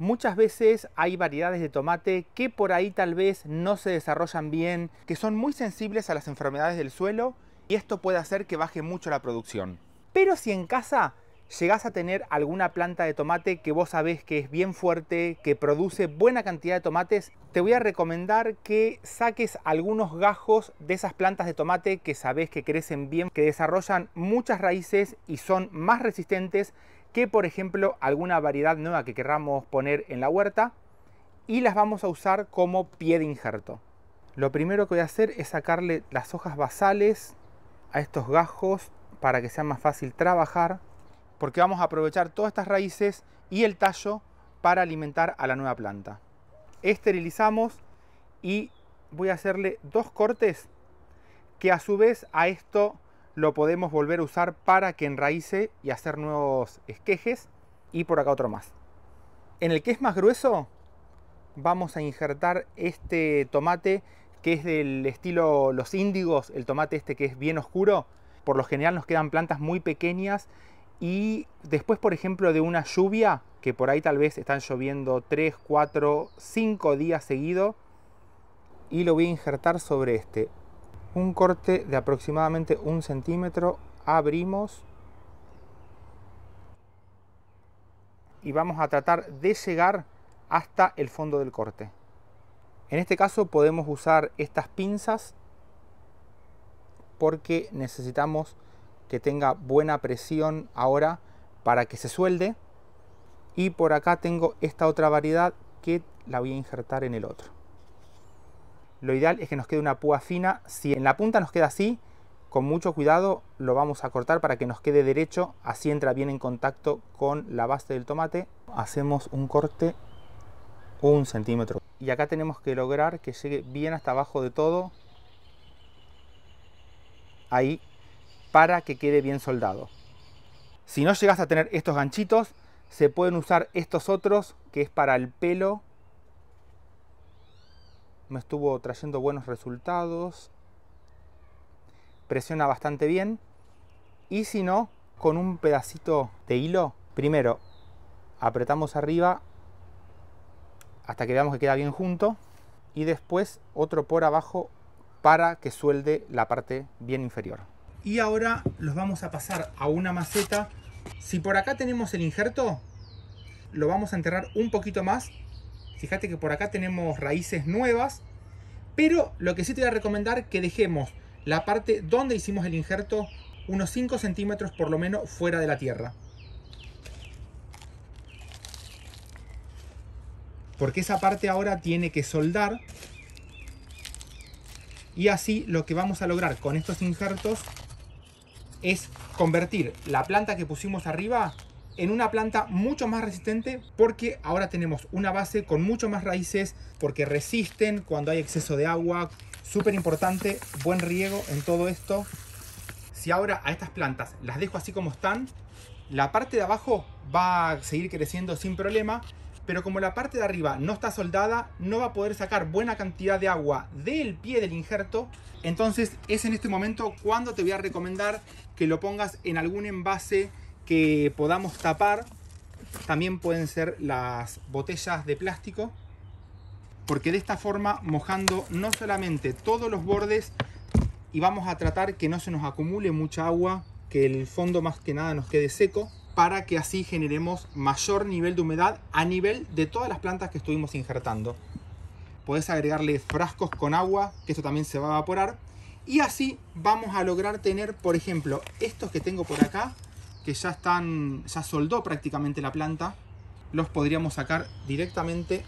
Muchas veces hay variedades de tomate que por ahí tal vez no se desarrollan bien, que son muy sensibles a las enfermedades del suelo y esto puede hacer que baje mucho la producción. Pero si en casa llegas a tener alguna planta de tomate que vos sabés que es bien fuerte, que produce buena cantidad de tomates, te voy a recomendar que saques algunos gajos de esas plantas de tomate que sabés que crecen bien, que desarrollan muchas raíces y son más resistentes que por ejemplo alguna variedad nueva que querramos poner en la huerta y las vamos a usar como pie de injerto. Lo primero que voy a hacer es sacarle las hojas basales a estos gajos para que sea más fácil trabajar porque vamos a aprovechar todas estas raíces y el tallo para alimentar a la nueva planta. Esterilizamos y voy a hacerle dos cortes que a su vez a esto lo podemos volver a usar para que enraíce y hacer nuevos esquejes y por acá otro más. En el que es más grueso vamos a injertar este tomate que es del estilo los índigos, el tomate este que es bien oscuro. Por lo general nos quedan plantas muy pequeñas y después por ejemplo de una lluvia, que por ahí tal vez están lloviendo 3, 4, 5 días seguido y lo voy a injertar sobre este un corte de aproximadamente un centímetro, abrimos y vamos a tratar de llegar hasta el fondo del corte. En este caso podemos usar estas pinzas porque necesitamos que tenga buena presión ahora para que se suelde. Y por acá tengo esta otra variedad que la voy a injertar en el otro. Lo ideal es que nos quede una púa fina. Si en la punta nos queda así, con mucho cuidado lo vamos a cortar para que nos quede derecho. Así entra bien en contacto con la base del tomate. Hacemos un corte un centímetro. Y acá tenemos que lograr que llegue bien hasta abajo de todo. Ahí, para que quede bien soldado. Si no llegas a tener estos ganchitos, se pueden usar estos otros, que es para el pelo me estuvo trayendo buenos resultados, presiona bastante bien y si no, con un pedacito de hilo, primero apretamos arriba hasta que veamos que queda bien junto y después otro por abajo para que suelde la parte bien inferior. Y ahora los vamos a pasar a una maceta. Si por acá tenemos el injerto, lo vamos a enterrar un poquito más Fíjate que por acá tenemos raíces nuevas, pero lo que sí te voy a recomendar que dejemos la parte donde hicimos el injerto unos 5 centímetros por lo menos fuera de la tierra. Porque esa parte ahora tiene que soldar y así lo que vamos a lograr con estos injertos es convertir la planta que pusimos arriba en una planta mucho más resistente porque ahora tenemos una base con mucho más raíces, porque resisten cuando hay exceso de agua. Súper importante, buen riego en todo esto. Si ahora a estas plantas las dejo así como están, la parte de abajo va a seguir creciendo sin problema, pero como la parte de arriba no está soldada, no va a poder sacar buena cantidad de agua del pie del injerto. Entonces es en este momento cuando te voy a recomendar que lo pongas en algún envase que podamos tapar también pueden ser las botellas de plástico porque de esta forma mojando no solamente todos los bordes y vamos a tratar que no se nos acumule mucha agua que el fondo más que nada nos quede seco para que así generemos mayor nivel de humedad a nivel de todas las plantas que estuvimos injertando podés agregarle frascos con agua que esto también se va a evaporar y así vamos a lograr tener por ejemplo estos que tengo por acá que ya están, ya soldó prácticamente la planta, los podríamos sacar directamente,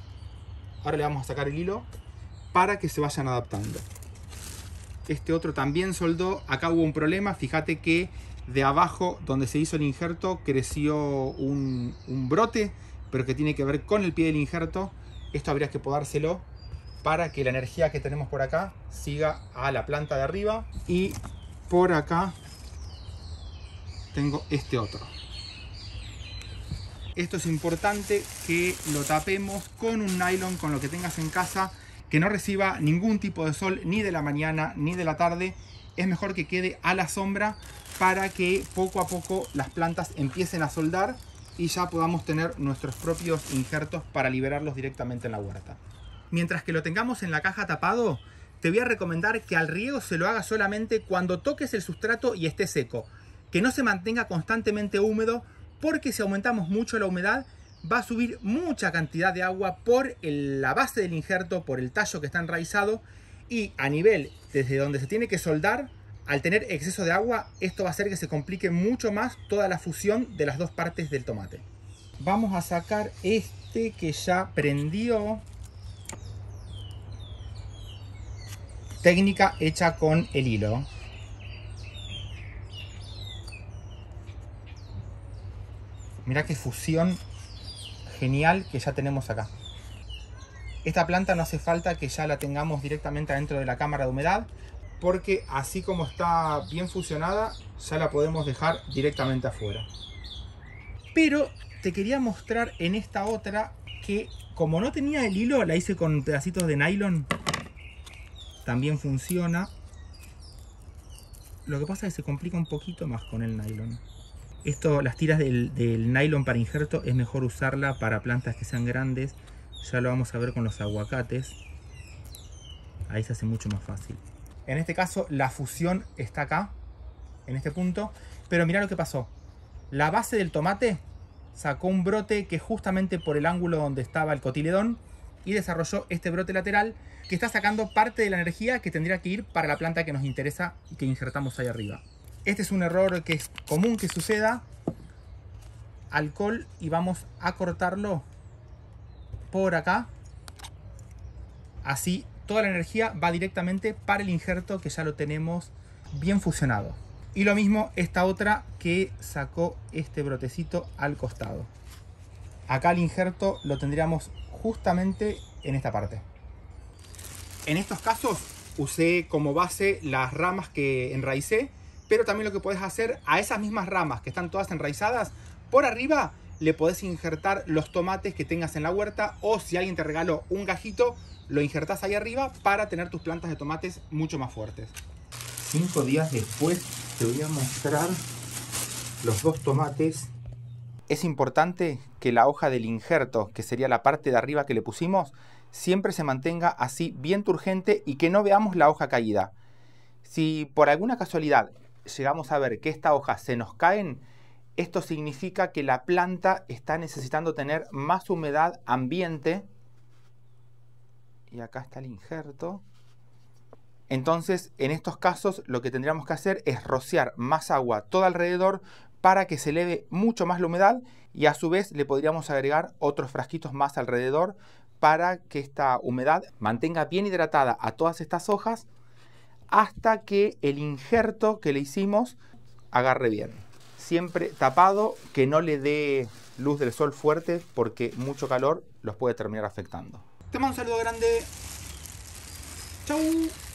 ahora le vamos a sacar el hilo, para que se vayan adaptando. Este otro también soldó, acá hubo un problema, fíjate que de abajo donde se hizo el injerto creció un, un brote, pero que tiene que ver con el pie del injerto, esto habría que podárselo para que la energía que tenemos por acá siga a la planta de arriba y por acá tengo este otro. Esto es importante que lo tapemos con un nylon, con lo que tengas en casa, que no reciba ningún tipo de sol, ni de la mañana, ni de la tarde. Es mejor que quede a la sombra para que poco a poco las plantas empiecen a soldar y ya podamos tener nuestros propios injertos para liberarlos directamente en la huerta. Mientras que lo tengamos en la caja tapado, te voy a recomendar que al riego se lo haga solamente cuando toques el sustrato y esté seco que no se mantenga constantemente húmedo porque si aumentamos mucho la humedad va a subir mucha cantidad de agua por la base del injerto, por el tallo que está enraizado y a nivel desde donde se tiene que soldar, al tener exceso de agua, esto va a hacer que se complique mucho más toda la fusión de las dos partes del tomate. Vamos a sacar este que ya prendió. Técnica hecha con el hilo. Mirá qué fusión genial que ya tenemos acá. Esta planta no hace falta que ya la tengamos directamente adentro de la cámara de humedad porque así como está bien fusionada ya la podemos dejar directamente afuera. Pero te quería mostrar en esta otra que como no tenía el hilo la hice con pedacitos de nylon. También funciona. Lo que pasa es que se complica un poquito más con el nylon. Esto, las tiras del, nylon para injerto es mejor usarla para plantas que sean grandes. Ya lo vamos a ver con los aguacates. Ahí se hace mucho más fácil. En este caso la fusión está acá, en este punto. Pero mira lo que pasó. La base del tomate sacó un brote que justamente por el ángulo donde estaba el cotiledón y desarrolló este brote lateral que está sacando parte de la energía que tendría que ir para la planta que nos interesa y que injertamos ahí arriba. Este es un error que es común que suceda. Alcohol y vamos a cortarlo por acá. Así toda la energía va directamente para el injerto que ya lo tenemos bien fusionado. Y lo mismo esta otra que sacó este brotecito al costado. Acá el injerto lo tendríamos justamente en esta parte. En estos casos usé como base las ramas que enraicé pero también lo que puedes hacer a esas mismas ramas que están todas enraizadas, por arriba le podés injertar los tomates que tengas en la huerta o si alguien te regaló un gajito, lo injertas ahí arriba para tener tus plantas de tomates mucho más fuertes. Cinco días después te voy a mostrar los dos tomates. Es importante que la hoja del injerto, que sería la parte de arriba que le pusimos, siempre se mantenga así bien turgente y que no veamos la hoja caída. Si por alguna casualidad llegamos a ver que estas hojas se nos caen, esto significa que la planta está necesitando tener más humedad ambiente. Y acá está el injerto. Entonces, en estos casos, lo que tendríamos que hacer es rociar más agua todo alrededor para que se eleve mucho más la humedad y a su vez le podríamos agregar otros frasquitos más alrededor para que esta humedad mantenga bien hidratada a todas estas hojas hasta que el injerto que le hicimos agarre bien. Siempre tapado, que no le dé luz del sol fuerte porque mucho calor los puede terminar afectando. Te mando un saludo grande. Chau.